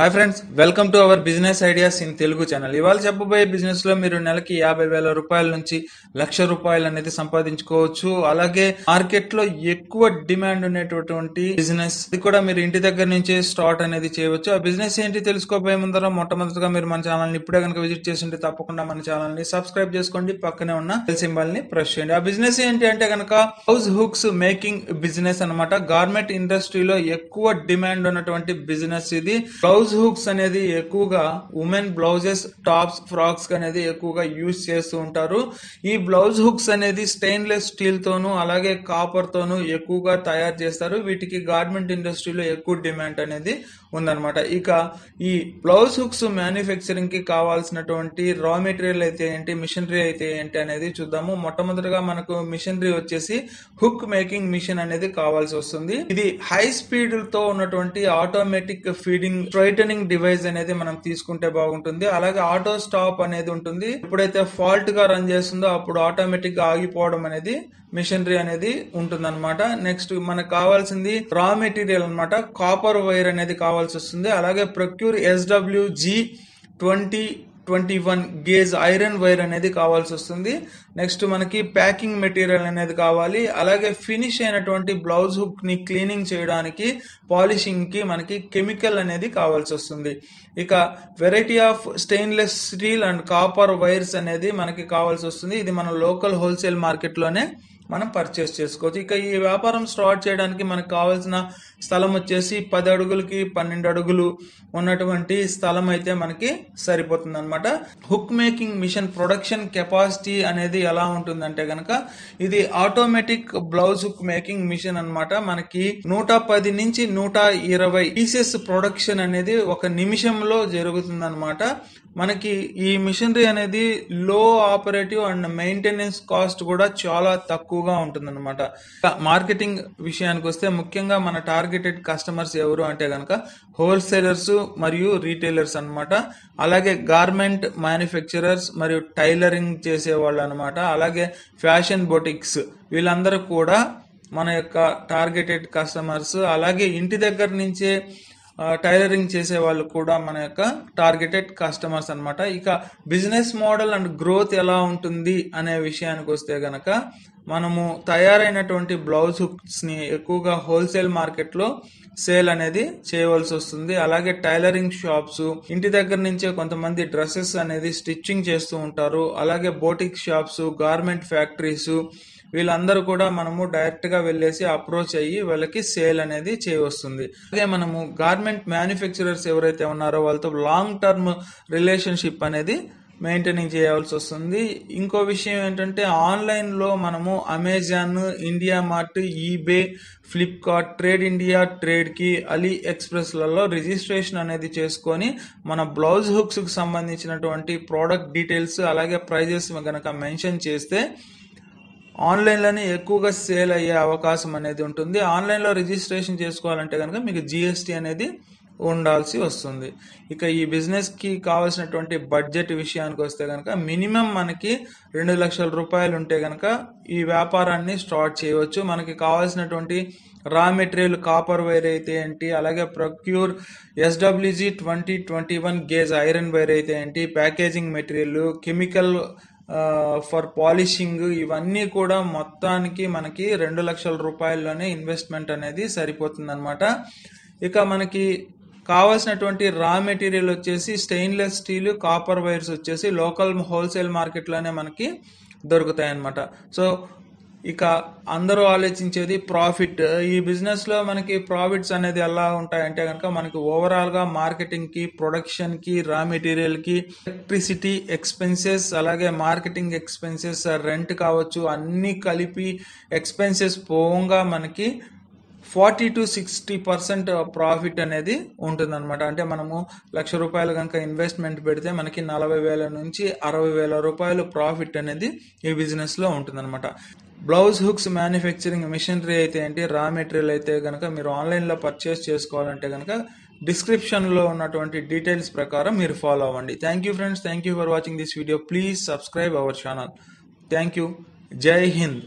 hi friends welcome to our business ideas in Telugu channel ఇవాళ చెప్పబోయే business లో మీరు నెలకి యాభై వేల రూపాయల నుంచి లక్ష రూపాయలు అనేది సంపాదించుకోవచ్చు అలాగే మార్కెట్లో ఎక్కువ డిమాండ్ ఉన్నటువంటి బిజినెస్ ఇది కూడా మీరు ఇంటి దగ్గర నుంచే స్టార్ట్ అనేది చేయవచ్చు ఆ బిజినెస్ ఏంటి తెలుసుకోబోయే ముందర మొట్టమొదటిగా మీరు మన ని ఇప్పుడే కనుక విజిట్ ఉంటే తప్పకుండా మన ని సబ్స్క్రైబ్ చేసుకోండి పక్కనే ఉన్న సింబల్ ని ప్రెస్ చేయండి ఆ బిజినెస్ ఏంటి అంటే కనుక హౌస్ హుక్స్ మేకింగ్ బిజినెస్ అనమాట గార్మెంట్ ఇండస్ట్రీలో ఎక్కువ డిమాండ్ ఉన్నటువంటి బిజినెస్ ఇది హౌస్ బ్లౌజ్ హుక్స్ అనేది ఎక్కువగా ఉమెన్ బ్లౌజెస్ టాప్స్ ఫ్రాక్స్ అనేది ఎక్కువగా యూజ్ చేస్తూ ఉంటారు ఈ బ్లౌజ్ హుక్స్ అనేది స్టెయిన్లెస్ స్టీల్ తోను అలాగే కాపర్ తోను ఎక్కువగా తయారు చేస్తారు వీటికి గార్మెంట్ ఇండస్ట్రీలో ఎక్కువ డిమాండ్ అనేది ఉందన్నమాట ఇక ఈ బ్లౌజ్ హుక్స్ మ్యానుఫ్యాక్చరింగ్ కి కావాల్సినటువంటి రా మెటీరియల్ అయితే ఏంటి మిషనరీ అయితే ఏంటి అనేది చూద్దాము మొట్టమొదటిగా మనకు మిషనరీ వచ్చేసి హుక్ మేకింగ్ మిషన్ అనేది కావాల్సి వస్తుంది ఇది హై స్పీడ్ తో ఉన్నటువంటి automatic feeding straight brightening device అనేది మనం తీసుకుంటే బాగుంటుంది అలాగే ఆటో స్టాప్ అనేది ఉంటుంది ఎప్పుడైతే ఫాల్ట్ గా రన్ చేస్తుందో అప్పుడు ఆటోమేటిక్ గా ఆగిపోవడం అనేది మిషనరీ అనేది ఉంటుంది అనమాట నెక్స్ట్ మనకు కావాల్సింది రా మెటీరియల్ అనమాట కాపర్ వైర్ అనేది కావాల్సి వస్తుంది అలాగే procure S W G twenty twenty one gauge iron wire అనేది కావాల్సి వస్తుంది నెక్స్ట్ మనకి ప్యాకింగ్ మెటీరియల్ అనేది కావాలి అలాగే ఫినిష్ అయినటువంటి బ్లౌజ్ హుక్ ని క్లీనింగ్ చేయడానికి పాలిషింగ్ కి మనకి కెమికల్ అనేది కావాల్సి వస్తుంది ఇక variety of stainless steel and copper wires అనేది మనకి కావాల్సి వస్తుంది ఇది మన లోకల్ హోల్సేల్ మార్కెట్లోనే మనం పర్చేస్ చేసుకోవచ్చు ఇక ఈ వ్యాపారం స్టార్ట్ చేయడానికి మనకు కావాల్సిన స్థలం వచ్చేసి పది అడుగులకి పన్నెండు అడుగులు ఉన్నటువంటి స్థలం అయితే మనకి సరిపోతుంది అనమాట hook making machine production capacity అనేది ఎలా ఉంటుందంటే కనుక ఇది automatic blouse hook making machine అనమాట మనకి నూట పది నుంచి నూట ఇరవై పీసెస్ ప్రొడక్షన్ అనేది ఒక నిమిషంలో జరుగుతుంది అనమాట మనకి ఈ మిషనరీ అనేది లో ఆపరేటివ్ అండ్ మెయింటెనెన్స్ కాస్ట్ కూడా చాలా తక్కువ ఎక్కువగా అనమాట మార్కెటింగ్ విషయానికి వస్తే ముఖ్యంగా మన టార్గెటెడ్ కస్టమర్స్ ఎవరు అంటే కనుక హోల్సేలర్స్ మరియు రీటైలర్స్ అనమాట అలాగే గార్మెంట్ మ్యానుఫ్యాక్చరర్స్ మరియు టైలరింగ్ వాళ్ళు అనమాట అలాగే ఫ్యాషన్ బొటిక్స్ వీళ్ళందరూ కూడా మన యొక్క టార్గెటెడ్ కస్టమర్స్ అలాగే ఇంటి దగ్గర నుంచే టైలరింగ్ చేసే వాళ్ళు కూడా మన యొక్క టార్గెటెడ్ కస్టమర్స్ అనమాట ఇక బిజినెస్ మోడల్ అండ్ గ్రోత్ ఎలా ఉంటుంది అనే విషయానికి వస్తే గనక మనము తయారైనటువంటి బ్లౌజ్ హుక్స్ని ఎక్కువగా హోల్సేల్ మార్కెట్లో సేల్ అనేది చేయవలసి వస్తుంది అలాగే టైలరింగ్ షాప్స్ ఇంటి దగ్గర నుంచే కొంతమంది డ్రెస్సెస్ అనేది స్టిచ్చింగ్ చేస్తూ ఉంటారు అలాగే బోటిక్ షాప్స్ గార్మెంట్ ఫ్యాక్టరీస్ వీళ్ళందరూ కూడా మనము డైరెక్ట్గా వెళ్ళేసి అప్రోచ్ అయ్యి వాళ్ళకి సేల్ అనేది చేయవస్తుంది అదే మనము గార్మెంట్ మ్యానుఫ్యాక్చరర్స్ ఎవరైతే ఉన్నారో వాళ్ళతో లాంగ్ టర్మ్ రిలేషన్షిప్ అనేది మెయింటైనింగ్ చేయాల్సి వస్తుంది ఇంకో విషయం ఏంటంటే ఆన్లైన్లో మనము Amazon IndiaMART eBay Flipkart TradeIndia ట్రేడ్కి అలీ ఎక్స్ప్రెస్లలో రిజిస్ట్రేషన్ అనేది చేసుకొని మన బ్లౌజ్ హుక్స్కి సంబంధించినటువంటి ప్రోడక్ట్ డీటెయిల్స్ అలాగే ప్రైజెస్ కనుక మెన్షన్ చేస్తే ఆన్లైన్లోనే ఎక్కువగా సేల్ అయ్యే అవకాశం అనేది ఉంటుంది ఆన్లైన్లో రిజిస్ట్రేషన్ చేసుకోవాలంటే కనుక మీకు జిఎస్టీ అనేది ఉండాల్సి వస్తుంది ఇక ఈ బిజినెస్కి కావాల్సినటువంటి బడ్జెట్ విషయానికి వస్తే కనుక మినిమం మనకి రెండు లక్షల రూపాయలు ఉంటే కనుక ఈ వ్యాపారాన్ని స్టార్ట్ చేయవచ్చు మనకి కావాల్సినటువంటి రా మెటీరియల్ కాపర్ వైర్ అయితే ఏంటి అలాగే procure S W G twenty twenty one gauge iron wire అయితే ఏంటి packaging material chemical for polishing ఇవన్నీ కూడా మొత్తానికి మనకి రెండు లక్షల రూపాయల్లోనే ఇన్వెస్ట్మెంట్ అనేది సరిపోతుంది అనమాట ఇక మనకి కావాల్సినటువంటి రా మెటీరియల్ వచ్చేసి స్టెయిన్లెస్ స్టీల్ కాపర్ వైర్స్ వచ్చేసి లోకల్ హోల్సేల్ మార్కెట్లోనే మనకి దొరుకుతాయి అనమాట సో ఇక అందరూ ఆలోచించేది ప్రాఫిట్ ఈ బిజినెస్లో మనకి ప్రాఫిట్స్ అనేది ఎలా ఉంటాయంటే కనుక మనకి ఓవరాల్గా మార్కెటింగ్కి ప్రొడక్షన్కి రా మెటీరియల్కి ఎలక్ట్రిసిటీ ఎక్స్పెన్సెస్ అలాగే మార్కెటింగ్ ఎక్స్పెన్సెస్ రెంట్ కావచ్చు అన్నీ కలిపి ఎక్స్పెన్సెస్ పోగా మనకి forty to sixty percent profit అనేది ఉంటుంది అనమాట అంటే మనము లక్ష రూపాయలు కనుక ఇన్వెస్ట్మెంట్ పెడితే మనకి నలభై వేల నుంచి అరవై వేల రూపాయలు ప్రాఫిట్ అనేది ఈ బిజినెస్లో అనమాట బ్లౌజ్ హుక్స్ మ్యానుఫ్యాక్చరింగ్ మిషనరీ అయితే ఏంటి రా మెటీరియల్ అయితే కనుక మీరు ఆన్లైన్లో పర్చేస్ చేసుకోవాలంటే కనుక డిస్క్రిప్షన్లో ఉన్నటువంటి డీటెయిల్స్ ప్రకారం మీరు ఫాలో అవ్వండి thank you friends thank you for watching this video please subscribe our channel thank you జై హింద్